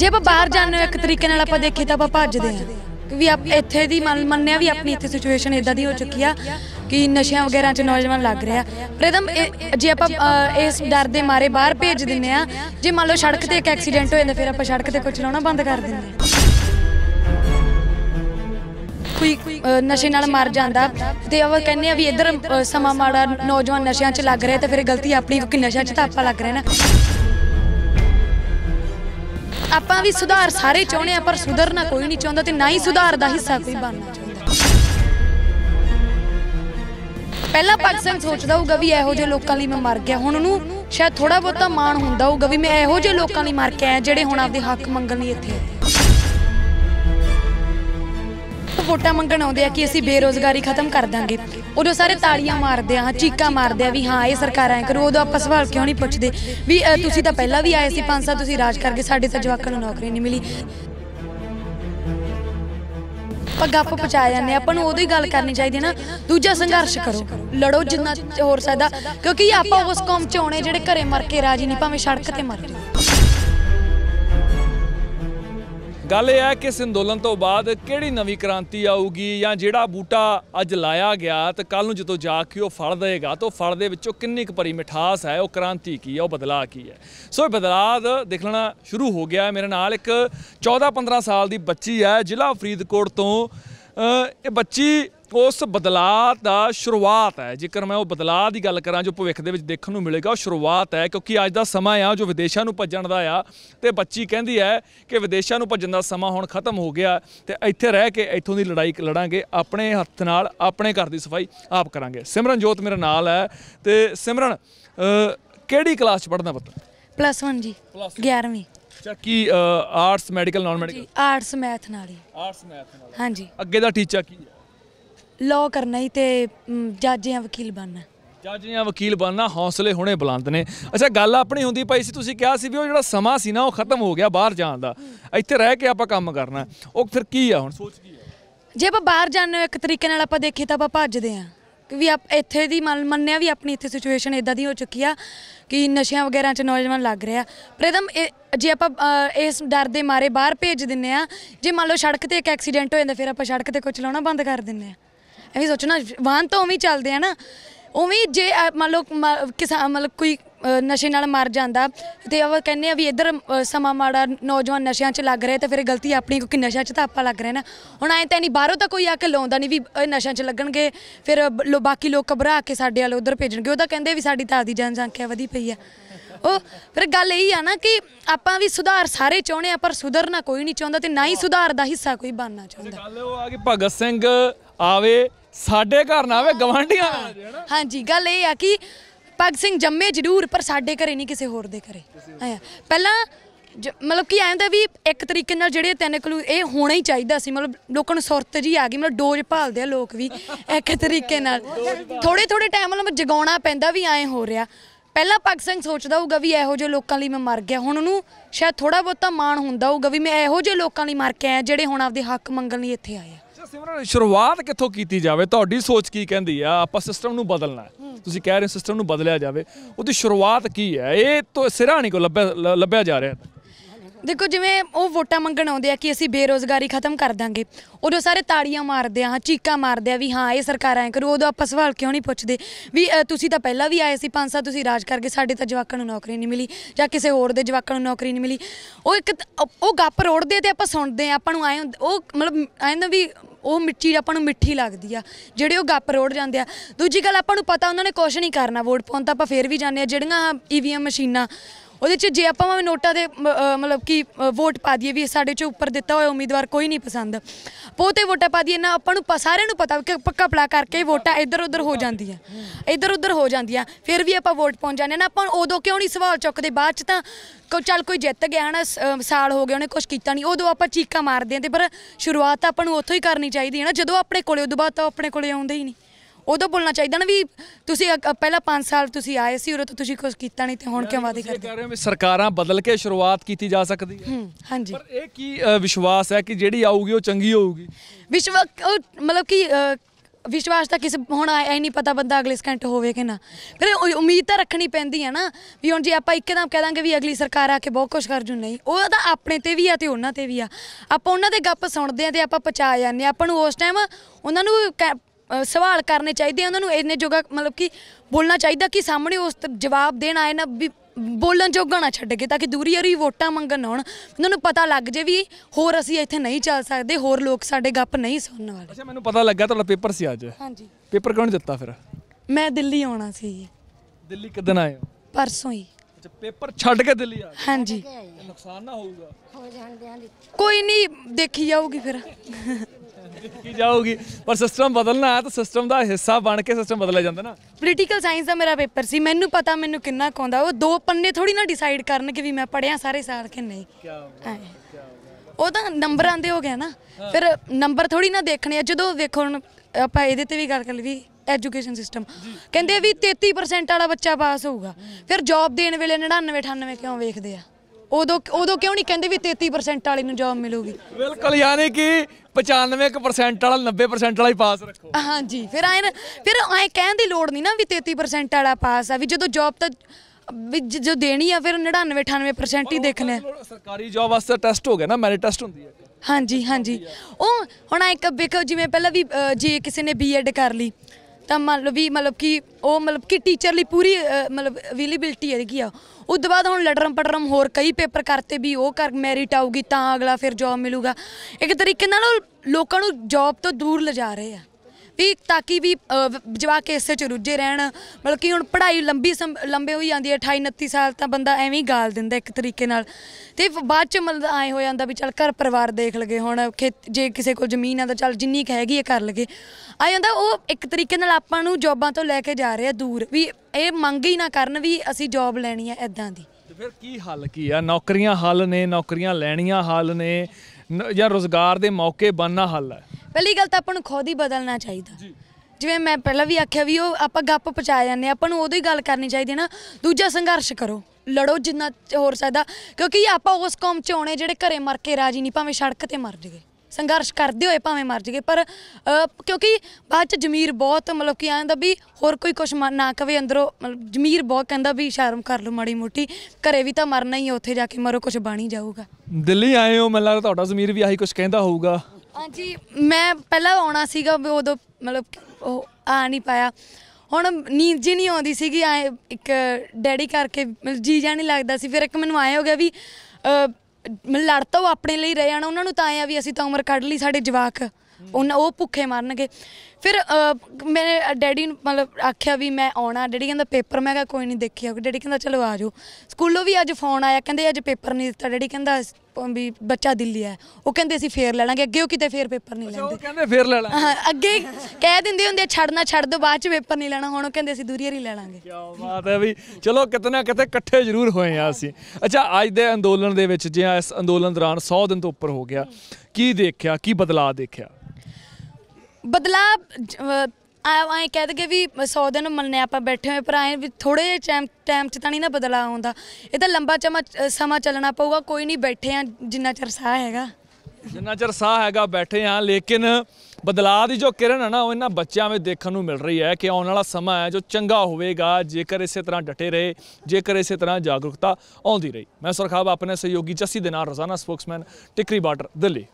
ਜੇ ਆਪਾਂ ਬਾਹਰ ਜਾਣ ਹੋ ਇੱਕ ਤਰੀਕੇ ਨਾਲ ਆਪਾਂ ਦੇਖੇ ਤਾਂ ਆਪਾਂ ਭੱਜਦੇ ਆ ਵੀ ਆਪ ਇੱਥੇ ਦੀ ਮੰਨਿਆ ਵੀ ਆਪਣੀ ਇੱਥੇ ਸਿਚੁਏਸ਼ਨ ਇਦਾਂ ਦੀ ਹੋ ਚੁੱਕੀ ਆ ਕਿ ਨਸ਼ਿਆਂ ਵਗੈਰਾ 'ਚ ਨੌਜਵਾਨ ਲੱਗ ਰਿਹਾ ਪ੍ਰੇਦਮ ਜੇ ਆਪਾਂ ਇਸ ਡਰ ਦੇ ਮਾਰੇ ਬਾਹਰ ਭੇਜ ਦਿੰਨੇ ਆ ਜੇ ਮੰਨ ਲਓ ਸੜਕ ਤੇ ਇੱਕ ਐਕਸੀਡੈਂਟ ਹੋ ਜਾਂਦਾ ਫਿਰ ਆਪਾਂ ਸੜਕ ਤੇ ਕੁਝ ਲਾਉਣਾ ਬੰਦ ਕਰ ਦਿੰਦੇ ਕੋਈ ਨਸ਼ੇ ਨਾਲ ਮਰ ਜਾਂਦਾ ਤੇ ਉਹ ਕਹਿੰਦੇ ਆ ਵੀ ਇਧਰ ਸਮਾਂ ਮਾੜਾ ਨੌਜਵਾਨ ਨਸ਼ਿਆਂ 'ਚ ਲੱਗ ਰਿਹਾ ਤੇ ਫਿਰ ਗਲਤੀ ਆਪਣੀ ਕਿ ਨਸ਼ਿਆਂ 'ਚ ਤਾਂ ਆਪਾਂ ਲੱਗ ਰਹੇ ਨਾ ਆਪਾਂ ਵੀ ਸੁਧਾਰ ਸਾਰੇ ਚਾਹੁੰਦੇ ਆ ਪਰ ਸੁਧਰਨਾ ਕੋਈ ਨਹੀਂ ਚਾਹੁੰਦਾ ਤੇ ਨਾ ਹੀ ਸੁਧਾਰ ਦਾ ਹਿੱਸਾ ਕੋਈ ਬਣਨਾ ਚਾਹੁੰਦਾ ਪਹਿਲਾਂ ਪਾਕਿਸਤਾਨ ਸੋਚਦਾ ਹੋਊਗਾ ਵੀ ਇਹੋ ਜਿਹੇ ਲੋਕਾਂ ਲਈ ਮੈਂ ਮਰ ਗਿਆ ਹੁਣ ਉਹਨੂੰ ਸ਼ਾਇਦ ਥੋੜਾ ਬਹੁਤਾ ਮਾਣ ਹੁੰਦਾ ਹੋਊਗਾ ਵੀ ਮੈਂ ਇਹੋ ਜਿਹੇ ਲੋਕਾਂ ਲਈ ਮਰ ਕੇ ਆਇਆ ਜਿਹੜੇ ਹੁਣ ਆਪਦੇ ਹੱਕ ਮੰਗਣ ਲਈ ਇੱਥੇ ਆਏ ਵੋਟਾਂ ਮੰਗਣ ਆਉਂਦੇ ਆ ਕਿ ਅਸੀਂ ਬੇਰੋਜ਼ਗਾਰੀ ਖਤਮ ਕਰ ਦਾਂਗੇ ਉਦੋਂ ਸਾਰੇ ਤਾੜੀਆਂ ਮਾਰਦੇ ਆ ਚੀਕਾਂ ਮਾਰਦੇ ਆ ਵੀ ਹਾਂ ਇਹ ਸਰਕਾਰ ਐ ਕਰੋ ਉਦੋਂ ਆਪਾਂ ਸਵਾਲ ਕਿਉਂ ਨਹੀਂ ਪੁੱਛਦੇ ਵੀ ਤੁਸੀਂ ਤਾਂ ਪਹਿਲਾਂ ਵੀ ਆਏ ਸੀ ਪੰਜ ਸਾਲ ਤੁਸੀਂ ਰਾਜ ਕਰਕੇ ਸਾਡੇ ਤਾਂ ਜਵਾਕਾਂ ਨੂੰ ਨੌਕਰੀ ਨਹੀਂ ਮਿਲੀ ਪੱਗਾ ਗੱਪ ਜਾਂਦੇ ਆਪਾਂ ਨੂੰ ਉਦੋਂ ਹੀ ਗੱਲ ਕਰਨੀ ਚਾਹੀਦੀ ਹੈ ਨਾ ਦੂਜਾ ਸੰਘਰਸ਼ ਕਰੋ ਲੜੋ ਜਿੰਨਾ ਹੋ ਸਕਦਾ ਕਿਉਂਕਿ ਆਪਾਂ ਉਸ ਕੌਮ ਚ ਆਉਣੇ ਜਿਹੜੇ ਘਰੇ ਮਰ ਕੇ ਰਾਜੀ ਨਹੀਂ ਭਾਵੇਂ ਸੜਕ ਤੇ ਮਰ ਜਾਣ ਗੱਲ ਇਹ ਹੈ ਕਿ ਇਸ ਅੰਦੋਲਨ ਤੋਂ ਬਾਅਦ ਕਿਹੜੀ ਨਵੀਂ ਕ੍ਰਾਂਤੀ ਆਊਗੀ ਜਾਂ ਜਿਹੜਾ ਬੂਟਾ ਅੱਜ ਲਾਇਆ ਗਿਆ ਤੇ ਕੱਲ ਨੂੰ ਜਦੋਂ ਜਾ ਕੇ ਉਹ ਫਲ ਦੇਗਾ ਤਾਂ ਫਲ ਦੇ ਵਿੱਚੋਂ ਕਿੰਨੀ ਕੁ ਭਰੀ ਮਿਠਾਸ ਹੈ ਉਹ ਕ੍ਰਾਂਤੀ ਕੀ ਹੈ ਉਹ ਬਦਲਾਅ ਕੀ ਹੈ ਸੋ ਇਹ ਬਦਲਾਅ ਦੇਖਣਾ ਸ਼ੁਰੂ ਹੋ ਗਿਆ ਮੇਰੇ ਨਾਲ ਇੱਕ 14 15 ਸਾਲ ਦੀ ਬੱਚੀ ਹੈ ਜ਼ਿਲ੍ਹਾ ਫਰੀਦਕੋਟ ਤੋਂ ਇਹ ਬੱਚੀ ਉਸ ਬਦਲਾਅ ਦਾ ਸ਼ੁਰੂਆਤ ਹੈ ਜੇਕਰ ਮੈਂ ਉਹ ਬਦਲਾਅ ਦੀ ਗੱਲ ਕਰਾਂ ਜੋ ਭਵਿੱਖ ਦੇ ਵਿੱਚ ਦੇਖਣ ਨੂੰ ਮਿਲੇਗਾ ਉਹ ਸ਼ੁਰੂਆਤ ਹੈ ਕਿਉਂਕਿ ਅੱਜ ਦਾ ਸਮਾਂ ਆ ਜੋ ਵਿਦੇਸ਼ਾਂ ਨੂੰ ਭੱਜਣ ਦਾ ਆ ਤੇ ਬੱਚੀ ਕਹਿੰਦੀ ਹੈ ਕਿ ਵਿਦੇਸ਼ਾਂ ਨੂੰ ਭੱਜਣ ਦਾ ਸਮਾਂ ਹੁਣ ਖਤਮ ਹੋ ਗਿਆ ਤੇ ਇੱਥੇ ਰਹਿ ਕੇ ਇੱਥੋਂ ਦੀ ਲੜਾਈ ਲੜਾਂਗੇ ਆਪਣੇ ਹੱਥ ਨਾਲ ਆਪਣੇ ਘਰ ਦੀ ਸਫਾਈ ਆਪ ਕਰਾਂਗੇ ਸਿਮਰਨ ਜੋਤ ਮੇਰੇ ਨਾਲ ਹੈ ਤੇ ਸਿਮਰਨ ਕਿਹੜੀ ਕਲਾਸ ਚ ਪੜਦਾ ਪੁੱਤ ਪਲੱਸ 1 ਜੀ 11ਵੀਂ ਚਾ ਕੀ ਆਰਟਸ ਮੈਡੀਕਲ ਨਾਨ ਮੈਡੀਕਲ ਜੀ ਆਰਟਸ ਮੈਥ ਨਾਲ ਹੀ ਆਰਟਸ ਮੈਥ ਨਾਲ ਹਾਂਜੀ ਅੱਗੇ ਦਾ ਟੀਚਾ ਕੀ ਹੈ ਲਾਅ ਕਰਨਾ ਹੀ ਤੇ ਜੱਜ ਜਾਂ ਵਕੀਲ ਬਣਨਾ ਜੱਜ ਜਾਂ ਵਕੀਲ ਬਣਨਾ ਹੌਸਲੇ ਹੁਣੇ ਬੁਲੰਦ ਨੇ ਅੱਛਾ ਗੱਲ ਆਪਣੀ ਹੁੰਦੀ ਪਈ ਸੀ ਤੁਸੀਂ ਕਿਹਾ ਸੀ ਵੀ ਉਹ ਜਿਹੜਾ ਸਮਾਂ ਸੀ ਨਾ ਉਹ ਖਤਮ ਹੋ ਗਿਆ ਬਾਹਰ ਜਾਣ ਦਾ ਇੱਥੇ ਰਹਿ ਕੇ ਆਪਾਂ ਕੰਮ ਕਰਨਾ ਉਹ ਫਿਰ ਕੀ ਆ ਹੁਣ ਸੋਚ ਕੀ ਆ ਜੇ ਆਪਾਂ ਬਾਹਰ ਨੂੰ ਇੱਕ ਤਰੀਕੇ ਨਾਲ ਆਪਾਂ ਦੇਖੇ ਤਾਂ ਆਪਾਂ ਭੱਜਦੇ ਆ ਵੀ ਆਪ ਇੱਥੇ ਦੀ ਮੰਨਿਆ ਵੀ ਆਪਣੀ ਇੱਥੇ ਸਿਚੁਏਸ਼ਨ ਇਦਾਂ ਦੀ ਹੋ ਚੁੱਕੀ ਆ ਕਿ ਨਸ਼ਿਆਂ ਵਗੈਰਾ 'ਚ ਨੌਜਵਾਨ ਲੱਗ ਰਿਹਾ ਪ੍ਰੇਦਮ ਜੇ ਆਪਾਂ ਇਸ ਡਰ ਦੇ ਮਾਰੇ ਬਾਹਰ ਭੇਜ ਦਿੰਨੇ ਆ ਜੇ ਮੰਨ ਲਓ ਸੜਕ ਤੇ ਇੱਕ ਐਕਸੀਡੈਂਟ ਹੋ ਜਾਂਦਾ ਫਿਰ ਆਪਾਂ ਸੜਕ ਤੇ ਕੁਝ ਲਾਉਣਾ ਬੰਦ ਕਰ ਦਿੰਨੇ ਆ ਐਵੇਂ ਸੋਚਣਾ ਵਾਹਨ ਤਾਂ ਉਵੇਂ ਚੱਲਦੇ ਆ ਨਾ ਉਵੇਂ ਜੇ ਮੰਨ ਲਓ ਕਿਸਾ ਕਿਸਾਨ ਮਤਲਬ ਕੋਈ ਨਸ਼ੇ ਨਾਲ ਮਰ ਜਾਂਦਾ ਤੇ ਉਹ ਕਹਿੰਦੇ ਆ ਵੀ ਇੱਧਰ ਸਮਾਂ ਮਾੜਾ ਨੌਜਵਾਨ ਨਸ਼ਿਆਂ 'ਚ ਲੱਗ ਰਿਹਾ ਤੇ ਫਿਰ ਗਲਤੀ ਆਪਣੀ ਕਿਉਂਕਿ ਨਸ਼ਿਆਂ 'ਚ ਤਾਂ ਆਪਾਂ ਲੱਗ ਰਹੇ ਨਾ ਹੁਣ ਐਂ ਤਾਂ ਨਹੀਂ ਬਾਹਰੋਂ ਤਾਂ ਕੋਈ ਆ ਕੇ ਲਾਉਂਦਾ ਨਹੀਂ ਵੀ ਨਸ਼ਿਆਂ 'ਚ ਲੱਗਣਗੇ ਫਿਰ ਲੋ- ਬਾਕੀ ਲੋਕ ਘਬਰਾ ਕੇ ਸਾਡੇ ਵਾਲੇ ਉਧਰ ਭੇਜਣਗੇ ਉਹ ਤਾਂ ਕਹਿੰਦੇ ਵੀ ਸਾਡੀ ਤਾਂ ਆਪਦੀ ਜਨਸੰਖਿਆ ਵਧੀ ਪਈ ਆ ਉਹ ਫਿਰ ਗੱਲ ਇਹੀ ਆ ਨਾ ਕਿ ਆਪਾਂ ਵੀ ਸੁਧਾਰ ਸਾਰੇ ਚਾਹੁੰਦੇ ਆ ਪਰ ਸੁਧਰਨਾ ਕੋਈ ਨਹੀਂ ਚਾਹੁੰਦਾ ਤੇ ਨਾ ਹੀ ਸੁਧਾਰ ਦਾ ਹਿੱਸਾ ਕੋਈ ਬਣਨਾ ਚਾਹੁੰਦਾ ਗੱਲ ਉਹ ਆ ਕਿ ਭਗਤ ਸਿੰਘ ਆਵੇ ਸਾਡੇ ਘਰ ਨਾ ਆਵੇ ਗਵਾਂਢੀਆਂ ਨਾਲ ਹਾਂਜੀ ਗੱਲ ਇਹ ਆ ਕਿ ਪਗ ਸਿੰਘ ਜੰਮੇ ਜ਼ਰੂਰ ਪਰ ਸਾਡੇ ਘਰੇ ਨਹੀਂ ਕਿਸੇ ਹੋਰ ਦੇ ਘਰੇ ਆਇਆ ਪਹਿਲਾਂ ਮਤਲਬ ਕਿ ਐਂ ਦਾ ਵੀ ਇੱਕ ਤਰੀਕੇ ਨਾਲ ਜਿਹੜੇ ਤਿੰਨ ਕਲੂ ਇਹ ਹੋਣਾ ਹੀ ਚਾਹੀਦਾ ਸੀ ਮਤਲਬ ਲੋਕਾਂ ਨੂੰ ਸੁਰਤ ਜੀ ਆ ਗਈ ਮਤਲਬ ਡੋਜ ਭਾਲਦੇ ਆ ਲੋਕ ਵੀ ਇੱਕ ਤਰੀਕੇ ਨਾਲ ਥੋੜੇ ਥੋੜੇ ਟਾਈਮ ਨਾਲ ਜਗਾਉਣਾ ਪੈਂਦਾ ਵੀ ਐਂ ਹੋ ਰਿਹਾ ਪਹਿਲਾਂ ਪਗ ਸਿੰਘ ਸੋਚਦਾ ਹੋਊਗਾ ਵੀ ਇਹੋ ਜਿਹੇ ਲੋਕਾਂ ਲਈ ਮੈਂ ਮਰ ਗਿਆ ਹੁਣ ਉਹਨੂੰ ਸ਼ਾਇਦ ਥੋੜਾ ਬਹੁਤਾ ਮਾਣ ਹੁੰਦਾ ਹੋਊਗਾ ਵੀ ਮੈਂ ਇਹੋ ਜਿਹੇ ਲੋਕਾਂ ਲਈ ਮਰ ਕੇ ਆਇਆ ਜਿਹੜੇ ਹੁਣ ਆਪਦੇ ਹੱਕ ਮੰਗਣ ਲਈ ਇੱਥੇ ਆਏ ਆ ਸਿਮਰਨ ਸ਼ੁਰੂਆਤ ਕਿੱਥੋਂ ਕੀਤੀ ਜਾਵੇ ਤੁਹਾਡੀ ਸੋਚ ਕੀ ਕਹਿੰਦੀ ਆ ਆਪਾਂ ਸਿਸਟਮ ਨੂੰ ਬਦਲਣਾ ਤੁਸੀਂ ਕਹਿ ਰਹੇ ਸਿਸਟਮ ਨੂੰ ਬਦਲਿਆ ਜਾਵੇ ਉਹਦੀ ਸ਼ੁਰੂਆਤ ਕੀ ਹੈ ਇਹ ਤੋਂ ਸਿਰਾਂ ਨਹੀਂ ਕੋ ਲੱਭਿਆ ਜਾ ਰਿਹਾ ਦੇਖੋ ਜਿਵੇਂ ਉਹ ਵੋਟਾਂ ਮੰਗਣ ਆਉਂਦੇ ਆ ਕਿ ਅਸੀਂ ਬੇਰੋਜ਼ਗਾਰੀ ਖਤਮ ਕਰ ਦਾਂਗੇ ਉਦੋਂ ਸਾਰੇ ਤਾੜੀਆਂ ਮਾਰਦੇ ਆ ਚੀਕਾਂ ਮਾਰਦੇ ਆ ਵੀ ਹਾਂ ਇਹ ਸਰਕਾਰ ਐ ਕਰੂ ਉਦੋਂ ਆਪਾਂ ਸਵਾਲ ਕਿਉਂ ਨਹੀਂ ਪੁੱਛਦੇ ਵੀ ਤੁਸੀਂ ਤਾਂ ਪਹਿਲਾਂ ਵੀ ਆਏ ਸੀ ਪੰਜ ਸਾਲ ਤੁਸੀਂ ਰਾਜ ਕਰਕੇ ਸਾਡੇ ਤਾਂ ਜਵਾਕਾਂ ਨੂੰ ਨੌਕਰੀ ਨਹੀਂ ਮਿਲੀ ਜਾਂ ਕਿਸੇ ਹੋਰ ਦੇ ਜਵਾਕਾਂ ਨੂੰ ਨੌਕਰੀ ਨਹੀਂ ਮਿਲੀ ਉਹ ਇੱਕ ਉਹ ਗੱਪ ਰੋੜਦੇ ਤੇ ਆਪਾਂ ਸੁਣਦੇ ਆ ਆਪਾਂ ਨੂੰ ਆਏ ਉਹ ਮਤਲਬ ਆਏ ਨਾ ਵੀ ਉਹ ਮਿੱਟੀ ਆਪਾਂ ਨੂੰ ਮਿੱਠੀ ਲੱਗਦੀ ਆ ਜਿਹੜੇ ਉਹ ਗੱਪ ਰੋੜ ਜਾਂਦੇ ਆ ਦੂਜੀ ਗੱਲ ਆਪਾਂ ਨੂੰ ਪਤਾ ਉਹਨਾਂ ਨੇ ਕੁਝ ਨਹੀਂ ਕਰਨਾ ਵੋਟ ਪਾਉਣ ਤਾਂ ਆਪਾਂ ਫੇਰ ਵੀ ਜਾਂਦੇ ਆ ਜਿਹੜੀਆਂ ਈਵੀਐਮ ਮਸ਼ੀਨਾਂ ਉਹਦੇ 'ਚ ਜੇ ਆਪਾਂ ਮੈਂ ਨੋਟਾਂ ਦੇ ਮਤਲਬ ਕਿ ਵੋਟ ਪਾ ਦਈਏ ਵੀ ਸਾਡੇ 'ਚ ਉੱਪਰ ਦਿੱਤਾ ਹੋਇਆ ਉਮੀਦਵਾਰ ਕੋਈ ਨਹੀਂ ਪਸੰਦ ਪੋਤੇ ਵੋਟਾਂ ਪਾ ਦਈਏ ਨਾ ਆਪਾਂ ਨੂੰ ਸਾਰਿਆਂ ਨੂੰ ਪਤਾ ਕਿ ਪੱਕਾ ਪਲਾ ਕਰਕੇ ਵੋਟਾਂ ਇੱਧਰ ਉੱਧਰ ਹੋ ਜਾਂਦੀਆਂ ਇੱਧਰ ਉੱਧਰ ਹੋ ਜਾਂਦੀਆਂ ਫਿਰ ਵੀ ਆਪਾਂ ਵੋਟ ਪਾਉਣ ਜਾਂਦੇ ਨਾ ਆਪਾਂ ਉਦੋਂ ਕਿਉਂ ਨਹੀਂ ਸਵਾਲ ਚੁੱਕਦੇ ਬਾਅਦ 'ਚ ਤਾਂ ਕੋ ਚੱਲ ਕੋਈ ਜਿੱਤ ਗਿਆ ਹਨਾ ਸਾਲ ਹੋ ਗਏ ਉਹਨੇ ਕੁਝ ਕੀਤਾ ਨਹੀਂ ਉਦੋਂ ਆਪਾਂ ਚੀਕਾਂ ਮਾਰਦੇ ਆਂ ਤੇ ਪਰ ਸ਼ੁਰੂਆਤ ਆਪਾਂ ਨੂੰ ਉੱਥੋਂ ਹੀ ਕਰਨੀ ਚਾਹੀਦੀ ਹੈ ਨਾ ਜਦੋਂ ਆਪਣੇ ਕੋਲੇ ਉਦੋਂ ਬਾਅਦ ਤਾਂ ਆਪਣੇ ਕੋਲੇ ਆਉਂਦੇ ਹੀ ਨਹੀਂ ਉਦੋਂ ਬੋਲਣਾ ਚਾਹੀਦਾ ਨਾ ਵੀ ਤੁਸੀਂ ਪਹਿਲਾਂ 5 ਸਾਲ ਤੁਸੀਂ ਆਏ ਸੀ ਉਰੇ ਤਾਂ ਤੁਸੀਂ ਕੁਝ ਕੀਤਾ ਨਹੀਂ ਤੇ ਹੁਣ ਕਿਉਂ ਵਾਅਦੇ ਤੁਸੀਂ ਕਰਦੇ ਕਹਿ ਰਹੇ ਹੋ ਵੀ ਸਰਕਾਰਾਂ ਬਦਲ ਕੇ ਸ਼ੁਰੂਆਤ ਕੀਤੀ ਜਾ ਸਕਦੀ ਹੈ ਹਾਂਜੀ ਪਰ ਇਹ ਕੀ ਵਿਸ਼ਵਾਸ ਹੈ ਕਿ ਜਿਹੜੀ ਆਊਗੀ ਉਹ ਚੰਗੀ ਹੋਊਗੀ ਵਿਸ਼ਵਾਸ ਮਤਲਬ ਕਿ ਵਿਸ਼ਵਾਸ ਤਾਂ ਕਿਸੇ ਹੁਣ ਐ ਨਹੀਂ ਪਤਾ ਬੰਦਾ ਅਗਲੇ ਸਕੈਂਟ ਹੋਵੇ ਕਿ ਨਾ ਫਿਰ ਉਮੀਦ ਤਾਂ ਰੱਖਣੀ ਪੈਂਦੀ ਹੈ ਨਾ ਵੀ ਹੁਣ ਜੇ ਆਪਾਂ ਇੱਕਦਮ ਕਹਿ ਦਾਂਗੇ ਵੀ ਅਗਲੀ ਸਰਕਾਰ ਆ ਕੇ ਬਹੁਤ ਕੁਝ ਕਰ ਜੂ ਨਹੀਂ ਉਹ ਤਾਂ ਆਪਣੇ ਤੇ ਵੀ ਆ ਤੇ ਉਹਨਾਂ ਤੇ ਵੀ ਆ ਆਪਾਂ ਉਹਨਾਂ ਦੇ ਗੱਪ ਸੁਣਦੇ ਆ ਤੇ ਆਪਾਂ ਪਚਾ ਜਾਂਦੇ ਆ ਆਪਾਂ ਨੂੰ ਉਸ ਟਾਈਮ ਉਹਨਾਂ ਨੂੰ ਸਵਾਲ ਕਰਨੇ ਚਾਹੀਦੇ ਆ ਉਹਨਾਂ ਨੂੰ ਇਹਨੇ ਜੋਗਾ ਮਤਲਬ ਕਿ ਬੋਲਣਾ ਚਾਹੀਦਾ ਕਿ ਸਾਹਮਣੇ ਉਸ ਜਵਾਬ ਦੇਣ ਆਏ ਨਾ ਵੀ ਬੋਲਣ ਜੋਗਾ ਨਾ ਛੱਡ ਕੇ ਤਾਂ ਕਿ ਦੂਰੀ ਅਰੀ ਵੋਟਾਂ ਮੰਗਣ ਆਉਣ ਉਹਨਾਂ ਨੂੰ ਪਤਾ ਲੱਗ ਜੇ ਵੀ ਹੋਰ ਅਸੀਂ ਇੱਥੇ ਨਹੀਂ ਚੱਲ ਸਕਦੇ ਹੋਰ ਲੋਕ ਸਾਡੇ ਗੱਪ ਨਹੀਂ ਸੁਣਨ ਵਾਲੇ ਅੱਛਾ ਮੈਨੂੰ ਪਤਾ ਲੱਗਾ ਤੁਹਾਡਾ ਪੇਪਰ ਸੀ ਅੱਜ ਹਾਂਜੀ ਪੇਪਰ ਕੌਣ ਦਿੱਤਾ ਫਿਰ ਮੈਂ ਦਿੱਲੀ ਆਉਣਾ ਸੀ ਦਿੱਲੀ ਕਦੋਂ ਆਏ ਪਰਸੋਂ ਹੀ ਅੱਛਾ ਪੇਪਰ ਛੱਡ ਕੇ ਦਿੱਲੀ ਆ ਹਾਂਜੀ ਨੁਕਸਾਨ ਨਾ ਹੋਊਗਾ ਹੋ ਜਾਣ ਦੇ ਕੋਈ ਨਹੀਂ ਦੇਖੀ ਜਾਊਗੀ ਫਿਰ ਕੀ ਜਾਊਗੀ ਪਰ ਸਿਸਟਮ ਬਦਲਣਾ ਹੈ ਤਾਂ ਸਿਸਟਮ ਦਾ ਹਿੱਸਾ ਬਣ ਕੇ ਸਿਸਟਮ ਬਦਲਿਆ ਜਾਂਦਾ ਨਾ ਪੋਲੀਟੀਕਲ ਸਾਇੰਸ ਦਾ ਮੇਰਾ ਪੇਪਰ ਸੀ ਮੈਨੂੰ ਪਤਾ ਮੈਨੂੰ ਕਿੰਨਾ ਕੌਂਦਾ ਉਹ ਦੋ ਪੰਨੇ ਥੋੜੀ ਨਾ ਡਿਸਾਈਡ ਕਰਨ ਕਿ ਵੀ ਮੈਂ ਪੜਿਆ ਸਾਰੇ ਸਾਲ ਕਿ ਨਹੀਂ ਐਂ। ਉਹ ਤਾਂ ਨੰਬਰਾਂ ਦੇ ਹੋ ਗਿਆ ਨਾ ਫਿਰ ਨੰਬਰ ਥੋੜੀ ਨਾ ਦੇਖਣੇ ਜਦੋਂ ਵੇਖੋ ਹੁਣ ਆਪਾਂ ਇਹਦੇ ਤੇ ਵੀ ਗੱਲ ਕਰ ਲਈ ਵੀ ਐਜੂਕੇਸ਼ਨ ਸਿਸਟਮ ਕਹਿੰਦੇ ਵੀ 33% ਵਾਲਾ ਬੱਚਾ ਪਾਸ ਹੋਊਗਾ ਫਿਰ ਜੌਬ ਦੇਣ ਵੇਲੇ 99 98 ਕਿਉਂ ਵੇਖਦੇ ਆ ਉਦੋਂ ਉਦੋਂ ਕਿਉਂ ਨਹੀਂ ਕਹਿੰਦੇ ਵੀ 33% ਵਾਲੇ ਨੂੰ ਜੌਬ ਮਿਲੂਗੀ ਬਿਲਕੁਲ ਯਾਨੀ ਕਿ 95% ਵਾਲਾ 90% ਵਾਲਾ ਹੀ ਪਾਸ ਰੱਖੋ ਹਾਂਜੀ ਫਿਰ ਐ ਫਿਰ ਆਏ ਕਹਿਣ ਦੀ ਲੋੜ ਨਹੀਂ ਨਾ ਵੀ 33% ਵਾਲਾ ਪਾਸ ਆ ਵੀ ਜਦੋਂ ਜੌਬ ਤਾਂ ਵੀ ਜੋ ਦੇਣੀ ਆ ਫਿਰ 99 98% ਹੀ ਦੇਖਣਾ ਸਰਕਾਰੀ ਜੌਬ ਵਾਸਤੇ ਟੈਸਟ ਹੋ ਗਿਆ ਨਾ ਮੈਰਿਟ ਟੈਸਟ ਹੁੰਦੀ ਹੈ ਹਾਂਜੀ ਹਾਂਜੀ ਉਹ ਹੁਣ ਇੱਕ ਵੇਖੋ ਜਿਵੇਂ ਪਹਿਲਾਂ ਵੀ ਜੇ ਕਿਸੇ ਨੇ ਬੀਐਡ ਕਰ ਲਈ ਤਾਂ ਲਓ ਵੀ ਮਤਲਬ ਕਿ ਉਹ ਮਤਲਬ ਕਿ ਟੀਚਰ ਲਈ ਪੂਰੀ ਮਤਲਬ ਅਵੇਲੇਬਿਲਟੀ ਹੈਗੀ ਆ ਉਸ ਤੋਂ ਬਾਅਦ ਹੁਣ ਲਟਰਮ ਪਟਰਮ ਹੋਰ ਕਈ ਪੇਪਰ ਕਰਤੇ ਵੀ ਉਹ ਕਰ ਮੈਰਿਟ ਆਊਗੀ ਤਾਂ ਅਗਲਾ ਫਿਰ ਜੌਬ ਮਿਲੂਗਾ ਇੱਕ ਤਰੀਕੇ ਨਾਲ ਲੋਕਾਂ ਨੂੰ ਜੌਬ ਤੋਂ ਦੂਰ ਲਿਜਾ ਰਹੇ ਆ ਵੀ ਤਾਂ ਕਿ ਵੀ ਜਵਾਕ ਇਸੇ ਚ ਰੁੱਝੇ ਰਹਿਣ ਮਤਲਬ ਕਿ ਹੁਣ ਪੜ੍ਹਾਈ ਲੰਬੀ ਲੰਬੇ ਹੋਈ ਜਾਂਦੀ ਹੈ 28 29 ਸਾਲ ਤਾਂ ਬੰਦਾ ਐਵੇਂ ਹੀ ਗਾਲ ਦਿੰਦਾ ਇੱਕ ਤਰੀਕੇ ਨਾਲ ਤੇ ਬਾਅਦ ਚ ਮਤਲਬ ਐ ਹੋ ਜਾਂਦਾ ਵੀ ਚੱਲ ਘਰ ਪਰਿਵਾਰ ਦੇਖ ਲਗੇ ਹੁਣ ਜੇ ਕਿਸੇ ਕੋਲ ਜ਼ਮੀਨ ਆ ਤਾਂ ਚੱਲ ਜਿੰਨੀ ਕ ਹੈਗੀ ਇਹ ਕਰ ਲਗੇ ਆ ਜਾਂਦਾ ਉਹ ਇੱਕ ਤਰੀਕੇ ਨਾਲ ਆਪਾਂ ਨੂੰ ਜੌਬਾਂ ਤੋਂ ਲੈ ਕੇ ਜਾ ਰਿਹਾ ਦੂਰ ਵੀ ਇਹ ਮੰਗ ਹੀ ਨਾ ਕਰਨ ਵੀ ਅਸੀਂ ਜੌਬ ਲੈਣੀ ਹੈ ਇਦਾਂ ਦੀ ਫਿਰ ਕੀ ਹੱਲ ਕੀ ਆ ਨੌਕਰੀਆਂ ਹੱਲ ਨੇ ਨੌਕਰੀਆਂ ਲੈਣੀਆਂ ਹੱਲ ਨੇ ਜਾਂ ਰੋਜ਼ਗਾਰ ਦੇ ਮੌਕੇ ਬਣਨਾ ਹੱਲ ਹੈ ਪਹਿਲੀ ਗੱਲ ਤਾਂ ਆਪਾਂ ਨੂੰ ਖੁਦ ਹੀ ਬਦਲਣਾ ਚਾਹੀਦਾ ਜਿਵੇਂ ਮੈਂ ਪਹਿਲਾਂ ਵੀ ਆਖਿਆ ਵੀ ਉਹ ਆਪਾਂ ਗੱਪ ਪਚਾ ਜਾਂਦੇ ਆਪਾਂ ਨੂੰ ਉਹਦੀ ਗੱਲ ਕਰਨੀ ਚਾਹੀਦੀ ਹੈ ਨਾ ਦੂਜਾ ਸੰਘਰਸ਼ ਕਰੋ ਲੜੋ ਜਿੰਨਾ ਹੋਰ ਸਕਦਾ ਕਿਉਂਕਿ ਆਪਾਂ ਉਸ ਕੌਮ ਚ ਆਉਣੇ ਜਿਹੜੇ ਘਰੇ ਮਰ ਕੇ ਰਾਜੀ ਨਹੀਂ ਭਾਵੇਂ ਸੜਕ ਤੇ ਮਰ ਜਗੇ ਸੰਘਰਸ਼ ਕਰਦੇ ਹੋਏ ਭਾਵੇਂ ਮਰ ਜਗੇ ਪਰ ਕਿਉਂਕਿ ਬਾਅਦ ਚ ਜ਼ਮੀਰ ਬਹੁਤ ਮਤਲਬ ਕਿ ਆਂਦਾ ਵੀ ਹੋਰ ਕੋਈ ਕੁਝ ਨਾ ਕਵੇ ਅੰਦਰੋਂ ਮਤਲਬ ਜ਼ਮੀਰ ਬਹੁਤ ਕਹਿੰਦਾ ਵੀ ਸ਼ਰਮ ਕਰ ਲਓ ਮਾੜੀ ਮੋਟੀ ਘਰੇ ਵੀ ਤਾਂ ਮਰਨਾ ਹੀ ਉੱਥੇ ਜਾ ਕੇ ਮਰੋ ਕੁਝ ਬਣ ਹੀ ਜਾਊਗਾ ਦਿੱਲੀ ਆਏ ਹੋ ਮੈਨੂੰ ਲੱਗਦਾ ਤੁਹਾਡਾ ਜ਼ਮੀਰ ਵੀ ਆਹੀ ਕੁਛ ਕਹਿੰਦਾ ਹੋਊਗਾ ਹਾਂਜੀ ਮੈਂ ਪਹਿਲਾਂ ਆਉਣਾ ਸੀਗਾ ਉਦੋਂ ਮਤਲਬ ਉਹ ਆ ਨਹੀਂ ਪਾਇਆ ਹੁਣ ਨੀਂਦ ਜੀ ਨਹੀਂ ਆਉਂਦੀ ਸੀਗੀ ਐ ਇੱਕ ਡੈਡੀ ਕਰਕੇ ਜੀ ਜਾਣ ਨਹੀਂ ਲੱਗਦਾ ਸੀ ਫਿਰ ਇੱਕ ਮੈਨੂੰ ਆਏ ਹੋ ਗਿਆ ਵੀ ਲੜ ਤਾਂ ਉਹ ਆਪਣੇ ਲਈ ਰਹਿ ਜਾਣਾ ਉਹਨਾਂ ਨੂੰ ਤਾਂ ਆਇਆ ਵੀ ਅਸੀਂ ਤਾਂ ਉਮਰ ਕੱਢ ਲਈ ਸਾਡੇ ਜਵਾਕ ਉਹਨਾਂ ਉਹ ਭੁੱਖੇ ਮਰਨਗੇ ਫਿਰ ਮੇਰੇ ਡੈਡੀ ਨੂੰ ਮਤਲਬ ਆਖਿਆ ਵੀ ਮੈਂ ਆਉਣਾ ਡੈਡੀ ਕਹਿੰਦਾ ਪੇਪਰ ਮੈਂ ਕਿਹਾ ਕੋਈ ਨਹੀਂ ਦੇਖਿਆ ਡੈਡੀ ਕਹਿੰਦਾ ਚਲੋ ਆ ਜਾਓ ਸਕੂਲੋਂ ਵੀ ਅੱਜ ਫੋਨ ਆਇਆ ਕਹਿੰਦੇ ਅੱਜ ਪੇਪਰ ਨਹੀਂ ਦਿੱਤਾ ਡੈਡੀ ਕਹਿੰਦਾ ਵੀ ਬੱਚਾ ਦਿੱਲੀ ਹੈ ਉਹ ਕਹਿੰਦੇ ਅਸੀਂ ਫੇਰ ਲੈ ਲਾਂਗੇ ਅੱਗੇ ਉਹ ਕਿਤੇ ਫੇਰ ਪੇਪਰ ਨਹੀਂ ਲੈਂਦੇ ਉਹ ਕਹਿੰਦੇ ਫੇਰ ਲੈ ਲਾਂਗੇ ਹਾਂ ਅੱਗੇ ਕਹਿ ਦਿੰਦੇ ਹੁੰਦੇ ਛੱਡਣਾ ਛੱਡ ਦੋ ਬਾਅਦ ਚ ਪੇਪਰ ਨਹੀਂ ਲੈਣਾ ਹੁਣ ਉਹ ਕਹਿੰਦੇ ਅਸੀਂ ਦੂਰੀਆ ਹੀ ਲੈ ਲਾਂਗੇ ਕੀ ਬਾਤ ਹੈ ਵੀ ਚਲੋ ਕਿਤਨਾ ਕਿਤੇ ਇਕੱਠੇ ਜ਼ਰੂਰ ਹੋਏ ਆ ਅਸੀਂ ਅੱਛਾ ਅੱਜ ਦੇ ਅੰਦੋਲਨ ਦੇ ਵਿੱਚ ਜਿਹਾ ਇਸ ਅੰਦੋਲਨ ਦੌਰਾਨ 100 ਦਿਨ ਤੋਂ ਉੱਪਰ ਹੋ ਗਿਆ ਕੀ ਦੇਖਿਆ ਕੀ ਬਦਲਾਅ ਦੇਖਿਆ ਬਦਲਾਅ ਐਂ ਕਹਿ ਦਗੇ ਵੀ 100 ਦਿਨ ਮੰਨੇ ਆਪਾਂ ਬੈਠੇ ਹੋਏ ਪਰ ਐਂ ਵੀ ਥੋੜੇ ਜਿਹੇ ਟਾਈਮ ਟਾਈਮ 'ਚ ਤਾਂ ਨਹੀਂ ਨਾ ਬਦਲਾ ਆਉਂਦਾ ਇਹ ਤਾਂ ਲੰਬਾ ਚਮਾ ਸਮਾਂ ਚੱਲਣਾ ਪਊਗਾ ਕੋਈ ਨਹੀਂ ਬੈਠੇ ਆ ਜਿੰਨਾ ਚਿਰ ਸਾਹ ਹੈਗਾ ਜਿੰਨਾ ਚਿਰ ਸਾਹ ਹੈਗਾ ਬੈਠੇ ਆ ਲੇਕਿਨ ਬਦਲਾਅ ਦੀ ਜੋ ਕਿਰਨ ਹੈ ਨਾ ਉਹ ਇਹਨਾਂ ਬੱਚਿਆਂ ਵਿੱਚ ਦੇਖਣ ਨੂੰ ਮਿਲ ਰਹੀ ਹੈ ਕਿ ਆਉਣ ਵਾਲਾ ਸਮਾਂ ਹੈ ਜੋ ਚੰਗਾ ਹੋਵੇਗਾ ਜੇਕਰ ਇਸੇ ਤਰ੍ਹਾਂ ਡਟੇ ਰਹੇ ਜੇਕਰ ਇਸੇ ਤਰ੍ਹਾਂ ਜਾਗਰੂਕਤਾ ਆਉਂਦੀ ਰਹੀ ਮੈਂ ਸਰਖਾਬ ਆਪਣੇ ਸਹਿਯੋਗੀ ਜੱਸੀ ਦੇ ਨਾਲ ਰੋਜ਼ਾਨਾ ਸਪੋਕਸਮੈਨ ਟਿਕਰੀ ਬਾਰਡਰ ਦਿੱਲੀ